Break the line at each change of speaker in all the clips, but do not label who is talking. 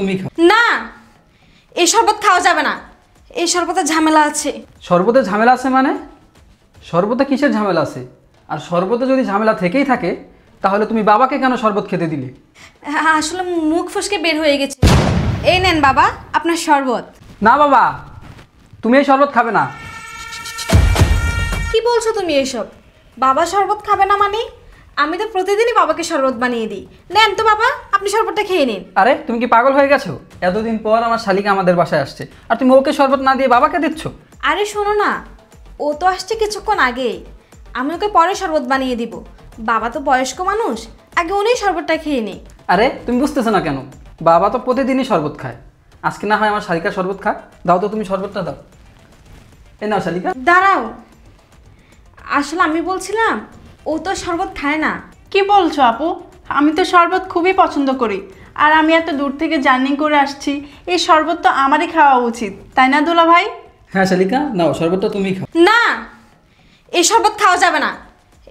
তুমি খাও
না এই শরবত খাওয়া যাবে না এই শরবতে ঝামেলা আছে
শরবতে ঝামেলা আছে মানে শরবতে কিসের ঝামেলা আছে আর শরবতে যদি ঝামেলা থেকেই
থাকে তাহলে
তুমি বাবাকে কেন শরবত খেতে দিলে
আসলে মুখ ফসকে বের হয়ে গেছে এই নেন বাবা আপনার শরবত না বাবা তুমি এই শরবত খাবে না কি বলছো তুমি এসব বাবা শরবত খাবে না মানে আমি তো প্রতিদিনই বাবাকে শরবত বানিয়ে দিই নেন তো বাবা আপনি শরবতটা খেয়ে নিন আরে তুমি কি পাগল হয়ে
গেছো এতদিন পর আমার শালিকা আমাদের বাসায় আসছে আর তুমি ওকে শরবত না দিয়ে বাবাকে দিচ্ছ আরে শোনো
না ও তো আসছে কিছুক্ষণ আগেই আমি ওকে পরে শরবত বানিয়ে দিব বাবা তো বয়স্ক মানুষ আগে উনি শরবতটা খেয়ে নিই
আরে তুমি বুঝতেছো না কেন বাবা তো প্রতিদিনই শরবত খায় আজকে না হয় আমার শালিকা শরবত খায় দাও তো তুমি শরবতটা দাও এ নাও
শালিকা দাঁড়াও আসলে আমি বলছিলাম ও তো শরবত খায় না কি বলছো আপু আমি তো শরবত খুবই পছন্দ করি আর আমি এত দূর থেকে জার্নি করে আসছি এই শরবত তো আমারই খাওয়া উচিত তাই না দুলা ভাই
হ্যাঁ শালিকা নাও শরবতটা তুমি খাও
না এই শরবত খাওয়া যাবে না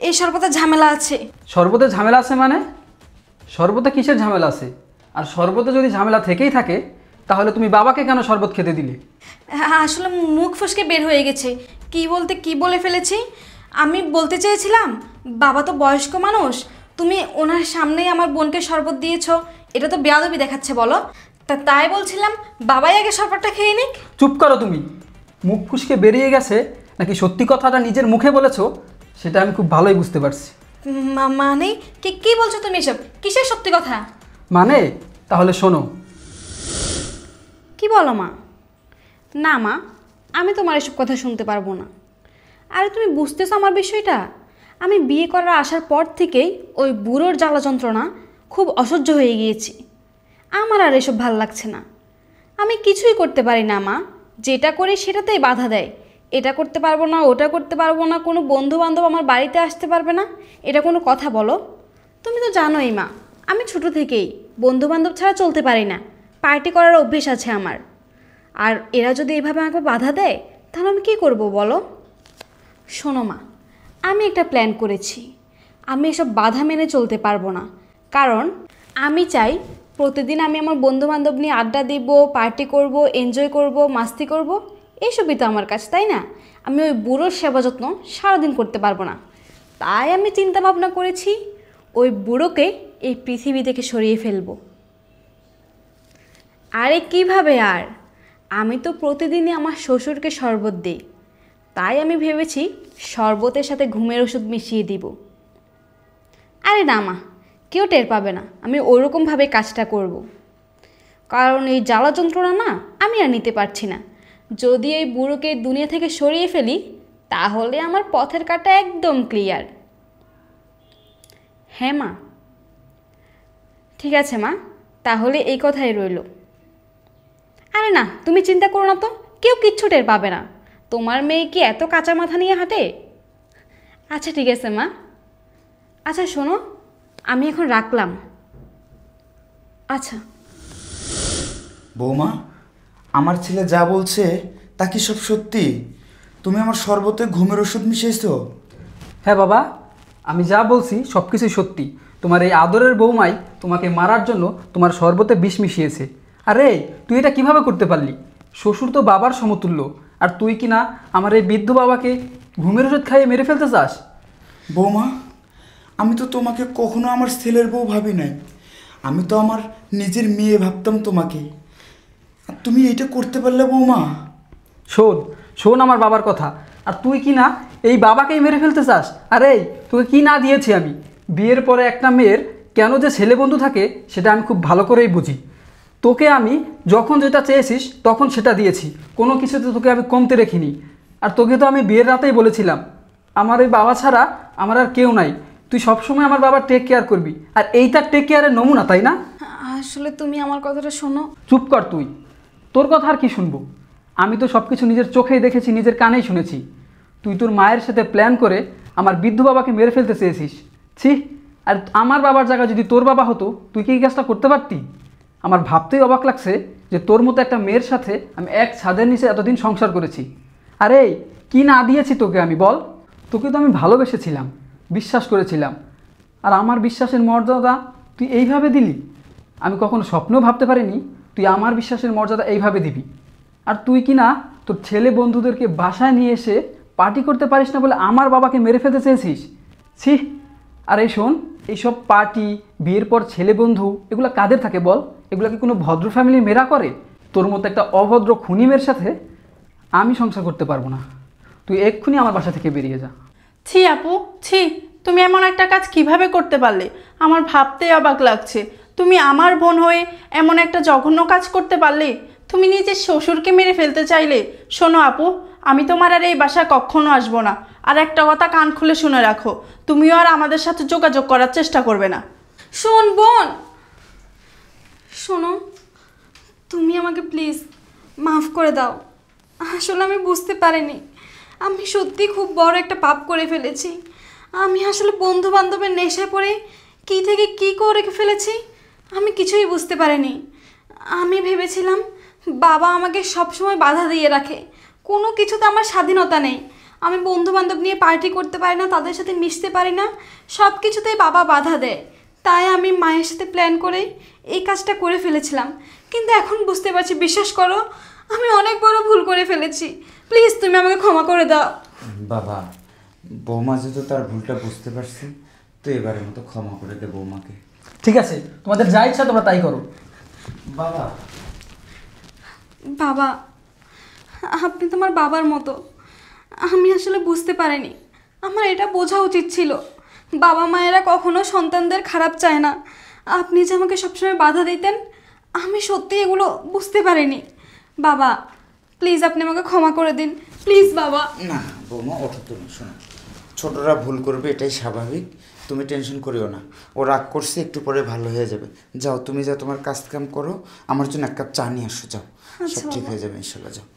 এই শরবতে ঝামেলা আছে
শরবতে ঝামেলা আছে মানে শরবতে কিসের ঝামেলা আছে আর শরবতে যদি ঝামেলা থেকেই থাকে তাহলে তুমি বাবাকে কেন শরবত খেতে দিলে
আসলে মুখ ফসকে বের হয়ে গেছে কি বলতে কি বলে ফেলেছি আমি বলতে চেয়েছিলাম বাবা তো বয়স্ক মানুষ তুমি ওনার সামনেই আমার বোনকে শরবত দিয়েছ এটা তো বেয়াদবি দেখাচ্ছে বলো তা তাই বলছিলাম বাবাই আগে শরবতটা খেয়ে নিক চুপ করো তুমি
মুখ ফুসকে বেরিয়ে গেছে নাকি সত্যি কথাটা নিজের মুখে বলেছ সেটা আমি খুব ভালোই বুঝতে পারছি
মানে কি কি বলছো তুমি এসব কিসের সত্যি কথা
মানে তাহলে শোনো
কি বলো মা না মা আমি তোমার এসব কথা শুনতে পারবো না আরে তুমি বুঝতেছো আমার বিষয়টা আমি বিয়ে করার আসার পর থেকেই ওই বুড়োর জ্বালা যন্ত্রণা খুব অসহ্য হয়ে গিয়েছি আমার আর এসব ভাল লাগছে না আমি কিছুই করতে পারি না মা যেটা করি সেটাতেই বাধা দেয় এটা করতে পারবো না ওটা করতে পারবো না কোনো বন্ধু বান্ধব আমার বাড়িতে আসতে পারবে না এটা কোনো কথা বলো তুমি তো জানোই মা আমি ছোট থেকেই বন্ধু বান্ধব ছাড়া চলতে পারি না পার্টি করার অভ্যেস আছে আমার আর এরা যদি এভাবে আমাকে বাধা দেয় তাহলে আমি কী করবো বলো শোনো মা আমি একটা প্ল্যান করেছি আমি এসব বাধা মেনে চলতে পারবো না কারণ আমি চাই প্রতিদিন আমি আমার বন্ধুবান্ধব নিয়ে আড্ডা দিব পার্টি করব এনজয় করব মাস্তি করব এইসবই তো আমার কাছে তাই না আমি ওই বুড়োর সেবা যত্ন সারাদিন করতে পারবো না তাই আমি চিন্তা ভাবনা করেছি ওই বুড়োকে এই পৃথিবী থেকে সরিয়ে ফেলবো আরে কিভাবে আর আমি তো প্রতিদিনই আমার শ্বশুরকে শরবত দিই তাই আমি ভেবেছি শরবতের সাথে ঘুমের ওষুধ মিশিয়ে দিব আরে না মা কেউ টের পাবে না আমি ওরকমভাবে কাজটা করব। কারণ এই জ্বালা যন্ত্রণা না আমি আর নিতে পারছি না যদি এই বুড়োকে দুনিয়া থেকে সরিয়ে ফেলি তাহলে আমার পথের কাটা একদম ক্লিয়ার হ্যাঁ মা ঠিক আছে মা তাহলে এই কথাই রইল আরে না তুমি চিন্তা করো না তো কেউ কিচ্ছু টের পাবে না তোমার মেয়ে কি এত কাঁচা মাথা নিয়ে হাঁটে আচ্ছা ঠিক আছে মা আচ্ছা শোনো আমি এখন রাখলাম আচ্ছা
বৌমা আমার ছেলে যা বলছে তা কি সব সত্যি তুমি আমার শরবতে ঘুমের ওষুধ মিশিয়েছ হ্যাঁ বাবা আমি যা বলছি সব কিছুই সত্যি তোমার এই আদরের বৌমাই তোমাকে মারার জন্য তোমার শরবতে বিষ মিশিয়েছে আরে তুই এটা কিভাবে করতে পারলি শ্বশুর তো বাবার সমতুল্য আর তুই কি না আমার এই বৃদ্ধ বাবাকে ঘুমের ওষুধ খাইয়ে মেরে ফেলতে চাস বৌমা আমি তো তোমাকে কখনো আমার ছেলের বউ ভাবি নাই আমি তো আমার নিজের মেয়ে ভাবতাম তোমাকে আর তুমি এটা করতে পারলে বৌমা শোন শোন আমার বাবার কথা আর তুই কি না এই বাবাকেই মেরে ফেলতে চাস আরে তোকে কি না দিয়েছি আমি বিয়ের পরে একটা মেয়ের কেন যে ছেলে বন্ধু থাকে সেটা আমি খুব ভালো করেই বুঝি তোকে আমি যখন যেটা চেয়েছিস তখন সেটা দিয়েছি কোনো কিছুতে তোকে আমি কমতে রেখিনি আর তোকে তো আমি বিয়ের রাতেই বলেছিলাম আমার ওই বাবা ছাড়া আমার আর কেউ নাই তুই সবসময় আমার বাবার টেক কেয়ার করবি আর তার টেক কেয়ারের নমুনা তাই না
আসলে তুমি আমার কথাটা শোনো
চুপ কর তুই তোর কথা আর কি শুনবো আমি তো সব কিছু নিজের চোখেই দেখেছি নিজের কানেই শুনেছি তুই তোর মায়ের সাথে প্ল্যান করে আমার বৃদ্ধ বাবাকে মেরে ফেলতে চেয়েছিস ছি আর আমার বাবার জায়গা যদি তোর বাবা হতো তুই কি এই কাজটা করতে পারতি আমার ভাবতেই অবাক লাগছে যে তোর মতো একটা মেয়ের সাথে আমি এক ছাদের নিচে এতদিন সংসার করেছি আরে কি না দিয়েছি তোকে আমি বল তোকে তো আমি ভালোবেসেছিলাম বিশ্বাস করেছিলাম আর আমার বিশ্বাসের মর্যাদা তুই এইভাবে দিলি আমি কখনো স্বপ্নও ভাবতে পারিনি তুই আমার বিশ্বাসের মর্যাদা এইভাবে দিবি আর তুই কি না তোর ছেলে বন্ধুদেরকে বাসায় নিয়ে এসে পার্টি করতে পারিস না বলে আমার বাবাকে মেরে ফেলতে চেয়েছিস ছি আর এই শোন এইসব পার্টি বিয়ের পর ছেলে বন্ধু এগুলো কাদের থাকে বল এগুলো কি কোনো ভদ্র ফ্যামিলি মেরা করে তোর মতো একটা অভদ্র খুনিমের সাথে আমি সংসার করতে পারবো না তুই এক্ষুনি আমার বাসা থেকে বেরিয়ে যা
ছি আপু ছি তুমি এমন একটা কাজ কিভাবে করতে পারলে আমার ভাবতে অবাক লাগছে তুমি আমার বোন হয়ে এমন একটা জঘন্য কাজ করতে পারলে তুমি নিজের শ্বশুরকে মেরে ফেলতে চাইলে শোনো আপু আমি তোমার আর এই বাসায় কখনো আসবো না আর একটা কথা কান খুলে শুনে রাখো তুমিও আর আমাদের সাথে যোগাযোগ করার চেষ্টা করবে না শোন বোন শোনো তুমি আমাকে প্লিজ মাফ করে দাও আসলে আমি বুঝতে পারিনি আমি সত্যি খুব বড় একটা পাপ করে ফেলেছি আমি আসলে বন্ধু বান্ধবের নেশায় পড়ে কী থেকে কি করে ফেলেছি আমি কিছুই বুঝতে পারিনি আমি ভেবেছিলাম বাবা আমাকে সবসময় বাধা দিয়ে রাখে কোনো কিছুতে আমার স্বাধীনতা নেই আমি বন্ধুবান্ধব নিয়ে পার্টি করতে পারি না তাদের সাথে মিশতে পারি না সব কিছুতেই বাবা বাধা দেয় তাই আমি মায়ের সাথে প্ল্যান করে এই কাজটা করে ফেলেছিলাম কিন্তু এখন বুঝতে পারছি বিশ্বাস করো আমি অনেক বড় ভুল করে ফেলেছি প্লিজ তুমি আমাকে ক্ষমা করে দাও
বাবা বৌমা যেহেতু তার ভুলটা বুঝতে পারছি তো এবারে মতো ক্ষমা করে দে বৌমাকে
ঠিক আছে তোমাদের যা ইচ্ছা তোমরা তাই করো বাবা বাবা আপনি তো আমার বাবার মতো আমি আসলে বুঝতে পারিনি আমার এটা বোঝা উচিত ছিল বাবা মায়েরা কখনো সন্তানদের খারাপ চায় না আপনি যে আমাকে সবসময় বাধা দিতেন আমি সত্যি এগুলো বুঝতে পারিনি বাবা প্লিজ আপনি আমাকে ক্ষমা করে দিন প্লিজ বাবা
না বৌমা ওঠো তুমি শোনো ছোটরা ভুল করবে এটাই স্বাভাবিক তুমি টেনশন করিও না ও রাগ করছে একটু পরে ভালো হয়ে যাবে যাও তুমি যা তোমার কাজ কাম করো আমার জন্য এক কাপ চা নিয়ে আসো যাও আচ্ছা, সব ঠিক হয়ে যাবে ইনশাল্লাহ যাও